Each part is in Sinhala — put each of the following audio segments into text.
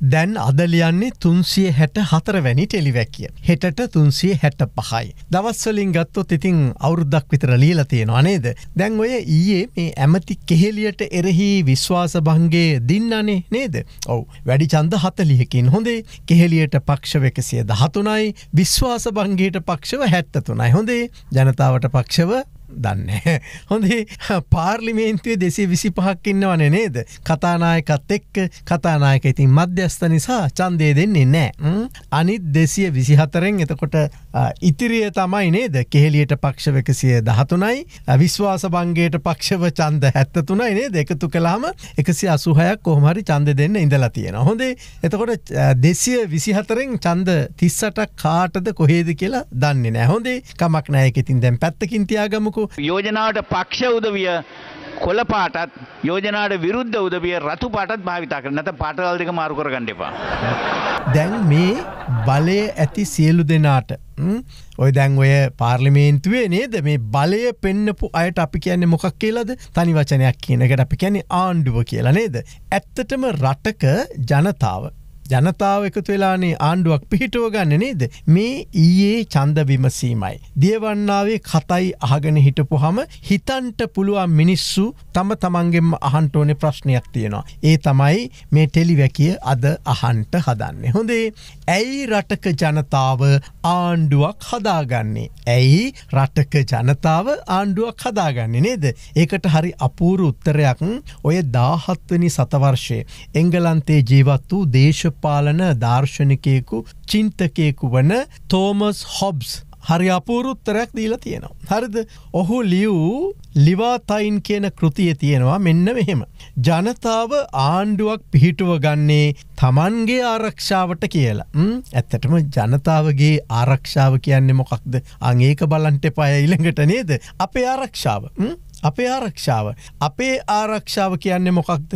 දැන් අදලියන්නේ තුන්සිය හැට හතරවැනි ටෙලිවැකිය. හෙටට තුන්සිය හැට පහයි. දවස්වලින් ගත්තොත් ඉතිං අවුරුද්දක් විතර ලීල තියෙනවා නේද. දැන් ඔය ඊයේ මේ ඇමති කෙහෙලියට එරෙහි විශ්වාස භංගේ දින්නනේ නේද. ඔවු වැඩි චන්ද හතලියකින් හොඳේ කෙහෙලියට පක්ෂවකසිය දහතුනයි විශ්වාස භංගේට පක්ෂව හැත්තතුනයි හොඳේ ජනතාවට පක්ෂව දන්න. හොඳේ පාර්ලිමේන්තුවේ දෙසේ විසි පහක්කින්නවන නේද. කතානායකත් එක්ක කතානායක ඉතින් මධ්‍යස්ත නිසා චන්දය දෙන්නේ නෑ. අනිත් දෙසිය විසිහතරෙන් එතකොට ඉතිරිය තමයි නේද කෙහෙලියට පක්ෂවකසිය දහතුනයි විශ්වාස බංගේට පක්ෂව චන්ද හැත්තතුනයි නේද එකතු කලාම එකසි අසුහයක් කොහමරි චන්ද දෙන්න ඉඳලා තියෙන. හොඳේ එතකොට දෙසිය විසිහතරෙන් චන්ද තිස්සට කාටද කොහේද කියලා දන්නේ නෑ හොඳේ කමක් නෑකෙතින් දැන් පැත්තකින් තියාගමකෝ වූ යෝජනාවට පක්ෂ උදවිය කොළ පාටත් යෝජනාට විරුද්ධ උදවිය රතු පාටත් භාවිතා කර නැත පාටවල් දෙක මාරු කරගන්න එපා. දැන් මේ බලය ඇති සියලු දෙනාට ඔය දැන් ඔය පාර්ලිමේන්තුවේ නේද මේ බලය පෙන්න්නපු අයට අපි කියන්නේ මොකක් කියලද තනි වචනයක් කියනකට අපි කියන්නේ ආණ්ඩුව කියලා නේද. ඇත්තටම රටක ජනතාව ජනතාව එකතු වෙලානේ ආණ්ඩුවක් පිහිටුව ගන්න නේද. මේ ඊයේ චන්ද විමසීමයි. දියවන්නාවේ කතයි අහගෙන හිටපු හම හිතන්ට පුළුවන් මිනිස්සු තම තමන්ගෙම අහන්ටෝන ප්‍රශ්නයක් තියෙනවා. ඒ තමයි මේ ටෙලිවැකිය අද අහන්ට හදන්න. හොඳේ ඇයි රටක ජනතාව ආණ්ඩුවක් හදාගන්නේ. ඇයි රටක ජනතාව ආණ්ඩුවක් හදාගන්න නේද. ඒකට හරි අපූරු උත්තරයක් ඔය දාහත්වනි සතවර්ශය. එංගලන්තේ ජීවත් වූ දේශප දේශපාලන දර්ශනිකයෙකු චින්තකයෙකු වන තෝමස් හොබ්ස් හරි අපූරුත්තරයක් දීලා තියෙනවා. හරිද ඔහු ලියවූ ලිවාතයින් කියන කෘතිය තියෙනවා මෙන්න මෙහෙම. ජනතාව ආණ්ඩුවක් පිහිටුව ගන්නේ තමන්ගේ ආරක්ෂාවට කියලා. ඇත්තටම ජනතාවගේ ආරක්ෂාව කියන්නේ මොකක්ද අඒක බලන්ට පය ඉළඟට නේද අපේ ආරක්ෂාව අපේ ආරක්ෂාව. අපේ ආරක්ෂාව කියන්නේ මොකක්ද.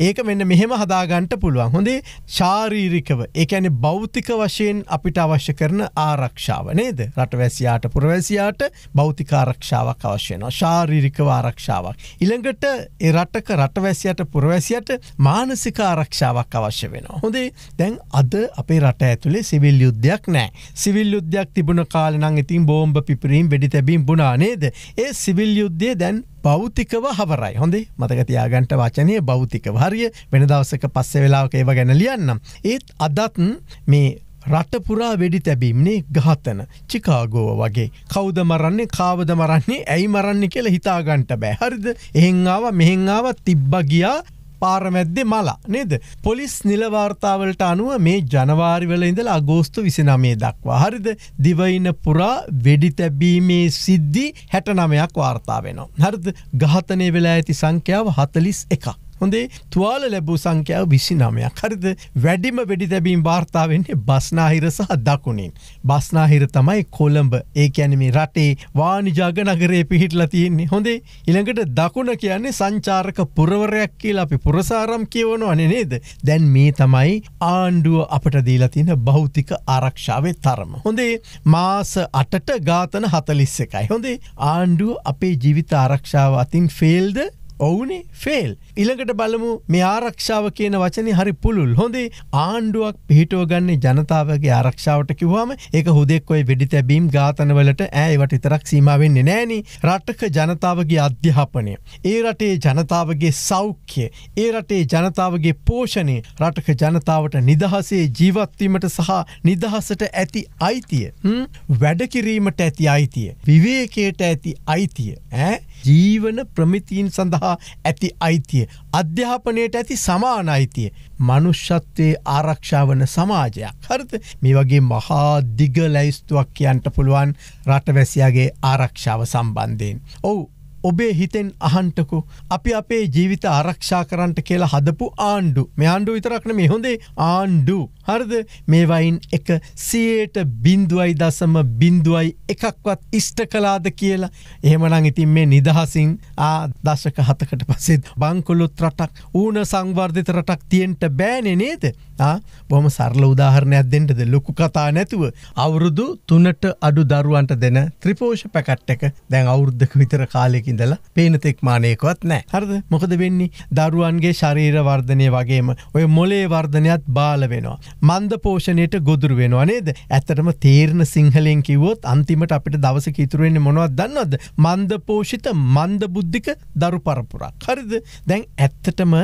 ඒක මෙන්න මෙහෙම හදාගන්ට පුළුවන්. හොඳේ ශාරීරිකව ඒඇන බෞතික වශයෙන් අපිට අවශ්‍ය කරන ආරක්ෂාව නේද. රටවැසියාට පුරවැසියාට බෞතිකාරක්ෂාවක් අවශ්‍යයනවා. ශාරීරික ආරක්ෂාවක්. ඉළඟට එරටක රටවැසියට පුරවැසියට මානසික ආරක්ෂාවක් අවශ්‍ය වෙනවා. හොඳේ දැන් අද අපේ රට ඇතුළේ සිවිල් යුද්ධයක් නෑ. සිවිල් යුද්ධයක් තිබුණ කාලනං ඉතින් බෝම්භ පිපරීම් වැඩි තැබීම් බුණා නේද. ඒ සිවිල් යුද්ධේ දැන් බෞතිකව හවරයි හොඳේ මතකතියාගන්ට වචනය බෞතිකව හරිය වෙන දවසක පස්සෙ වෙලාවක ඒව ගැන ලියන්නම්. ඒත් අදත්න් මේ රටපුරා වෙඩි තැබීම්නේ ගහතන චිකාගෝව වගේ කෞද මරන්නේ කාවද මරන්නේ ඇයි මරන්න කෙල හිතාගන්ට බෑ හරිද එහෙංආාව මෙහෙංආාව තිබ්බ ගියා පාරමැද්දෙ මලා නේද. පොලිස් නිලවාර්තාවලට අනුව මේ ජනවාරිවල ඉඳල අගෝස්තු විසිනමේ දක්වා හරිද දිවයින පුරා වෙඩි තැබීමේ සිද්ධි හැටනමයක් වාර්තා වෙනවා. හරිද ඝාතනය වෙලා ඇති සංඛ්‍යාව හතලිස් එකක්. හොඳේ තුවාල ලැබූ සංඛ්‍යාව විසි නමයක් හරිද වැඩිම වෙඩි තැබීම් භාර්තාවන්නේ බස්නාහිර සහ දකුණින්. බස්නාහිර තමයි කොළඹ ඒ ඇනමේ රටේ වානිජාග නගරේ පිහිටලා තියෙන්නේ හොඳේ ඉළඟට දකුණ කියන්නේ සංචාරක පුරවරයක් කියල අපි පුරසාරම් කියවනු අන නේද දැන් මේ තමයි ආණ්ඩුව අපට දීලා තියෙන භෞතික ආරක්ෂාවේ තරම. හොඳේ මාස අටට ගාතන හතලිස්ස එකයි හොඳේ ආණ්ඩුව අපේ ජීවිත ආරක්ෂාව අතින් ෆෙල්ද ඔවුනේ ෆෙල්. ඉළඟට බලමු මේ ආරක්ෂාව කියන වචන හරි පුළුල් හොඳේ ආණ්ඩුවක් පිහිටෝගන්නේ ජනතාවගේ ආරක්ෂාවට කිවවාම එක හුදෙක්ොයි වෙඩි තැබීම් ගාතනවලට ඇයිවට ඉතරක් සීමාවෙන්නේ නෑනි රට්ටක ජනතාවගේ අධ්‍යාපනය. ඒ රටේ ජනතාවගේ සෞඛ්‍ය. ඒ රටේ ජනතාවගේ පෝෂණය රටක ජනතාවට නිදහසේ ජීවත්වීමට සහ නිදහසට ඇති අයිතිය. වැඩකිරීමට ඇති අයිතිය. විවේකයට ඇති අයිතිය ඇ? ජීවන ප්‍රමිතීන් සඳහා ඇති අයිතිය. අධ්‍යාපනයට ඇති සමාන අයිතිය. මනුෂ්‍යත්වයේ ආරක්ෂාවන සමාජයක් හරිත මේ වගේ මහා දිග ලැයිස්තුවක් කියන්ට පුළුවන් රටවැසියාගේ ආරක්ෂාව සම්බන්ධයෙන්. ඔවු ඔබේ හිතෙන් අහන්ටකු අපි අපේ ජීවිත ආරක්ෂා කරන්ට කියලා හදපු ආණ්ඩු මේ ආණ්ඩු විතරක්න මේ හොඳේ ආණ්ඩු හරද මේවයින් එක සයට බින්දුවයි දසම බින්දුවයි එකක්වත් ඉෂ්ට කලාද කියලා එහෙමනං ඉතින් මේ නිදහසින් ආ දශක හතකට පසෙත් බංකොලොත් රටක් ඌන සංවර්ධිත රටක් තියෙන්ට බෑනෙ නේද බොම සරල උදාහරණයක් දෙන්නද ලොකු කතා නැතුව අවුරුදු තුනට අඩු දරුවන්ට දෙන ත්‍රිපෝෂ පැකට් එක දැන් අවුරුද්ධක විතර කාලෙකින් ඉඳලා පේනතෙක් මානයකොත් නෑ හරද මොකද වෙන්නේ දරුවන්ගේ ශරීරවර්ධනය වගේම ඔය මොලේ වර්ධනයක්ත් බාල වෙනවා. මන්ද පෝෂණයට ගොදුර වෙනවා නේද ඇත්තටම තේරණ සිංහලෙන් කිවොත් අන්තිමට අපිට දවස කිතුරුවෙන්න මොනවත් දන්නවද මන්ද පෝෂිත මන්ද බුද්ධික දරු පරපුරක් හරිද දැන් ඇත්තටම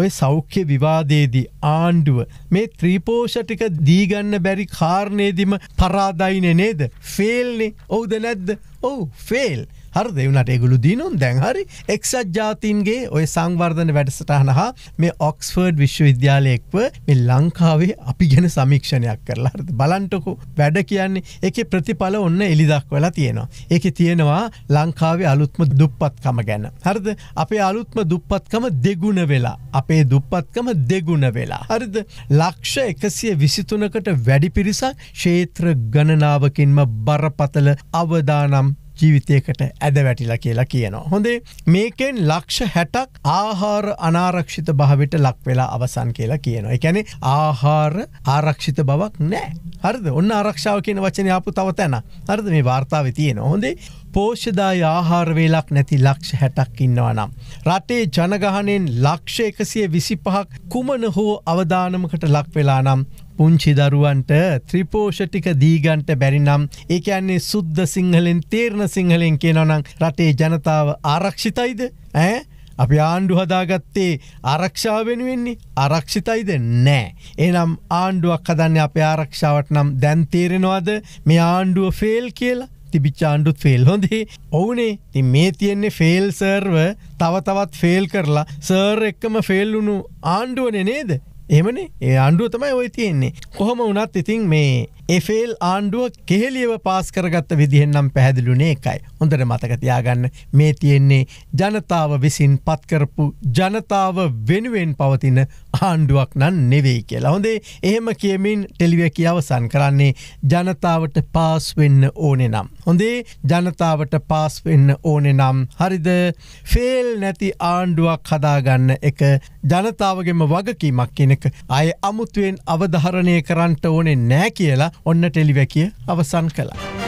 ඔය සෞඛ්‍ය විවාදයේදී ආණ්ඩුව මේ ත්‍රීපෝෂටික දීගන්න බැරි කාරණයේදිම පරාදයින නේද ෆෙල්නේ ඔවුද නැද්ද ඔවු ෆෙල්. හර දෙවනට එගුළු දිනුන් දැන්හරි එක්සත් ජාතින්ගේ ඔය සංවර්ධන වැඩසටහන හා මේ ඔක්ස්ෆර්ඩ් විශ්වවිද්‍යාලයෙක්ව මේ ලංකාවේ අපි ගැන සමීක්ෂණයක් කරලා හරද බලන්ටකු වැඩ කියන්නේ එක ප්‍රතිඵල ඔන්න එලිදක් වෙලා තියෙනවා. එක තියෙනවා ලංකාවේ අලුත්ම දුප්පත්කම ගැන. හරද අපේ අලුත්ම දුප්පත්කම දෙගුණ වෙලා අපේ දුප්පත්කම දෙගුණ වෙලා. හරිද ලක්ෂ එකසිය විසිතුනකට වැඩි පිරිසක් ශේත්‍ර ගණනාවකින්ම බරපතල අවදානම් ජීවිතයකට ඇද වැටිලා කියලා කියනවා. හොඳේ මේකෙන් ලක්ෂ හැටක් ආහාර අනාරක්ෂිත භාවිට ලක්වෙලා අවසන් කියලා කියනවා. එකැනෙ ආහාර ආරක්ෂිත බවක් නෑ හරද ඔන්න ආරක්ෂාව කියන වචනය අපපු තව තැන හරද මේ වාර්තාව තියෙන හොඳේ පෝෂ්‍යදාය ආහාරවේලක් නැති ලක්ෂ හැටක් ඉන්නවා නම්. රටේ ජනගහනෙන් ලක්ෂ එකසිය විසිපහක් කුමන හෝ අවධානමකට ලක්වෙලා නම් පුංචි දරුවන්ට ත්‍රිපෝෂටික දීගන්ට බැරිනම් ඒක අන්නේ සුද්ද සිංහලෙන් තේරණ සිංහලෙන් කියනවනං රටේ ජනතාව ආරක්ෂිතයිද ඇ? අපි ආණ්ඩු හදාගත්තේ ආරක්ෂාව වෙනුවෙන්නේ ආරක්ෂිතයිද නෑ. එනම් ආණ්ඩුවක් හදන්න අප ආරක්ෂාවට නම් දැන්තේරෙනවාද මේ ආණ්ඩුව ෆෙල් කියලා තිබිච්ච ආණ්ඩුත් ෆෙල් හොඳේ ඔවුනේ ති මේ තියෙන්නේ ෆෙල් සර්ව තව තවත් ෆෙල් කරලා සර් එක්කම ෆෙල්ලුණු ආණ්ඩුවන නේද එමනේ ඒ ආණ්ඩුව තමයි ඔය තියෙන්නේ කොහොම වනත් ඉතින් මේ එෆෙල් ආණ්ඩුව කෙහෙලියව පාස් කරගත්ත විදිහෙන්නම් පැහැදිලුනේ එකයි හොඳට මතකතියාගන්න මේ තියෙන්නේ ජනතාව විසින් පත්කරපු ජනතාව වෙනුවෙන් පවතින ආණ්ඩුවක් නන් නෙවෙයි කියලා හොඳේ එහෙම කියමින් ටෙලිවකි අවසන් කරන්නේ ජනතාවට පාස් වෙන්න ඕනෙ නම් හොඳේ ජනතාවට පාස් වෙන්න ඕනෙ නම් හරිද ෆෙල් නැති ආණ්ඩුවක් හදාගන්න එක ජනතාවගේම වගකීමක් කියන එක අය අමුතුවෙන් අවධාරණය කරන්නට ඕනේ නෑ කියලා ඔන්න ටෙලිවැකිය අවසන් කලා.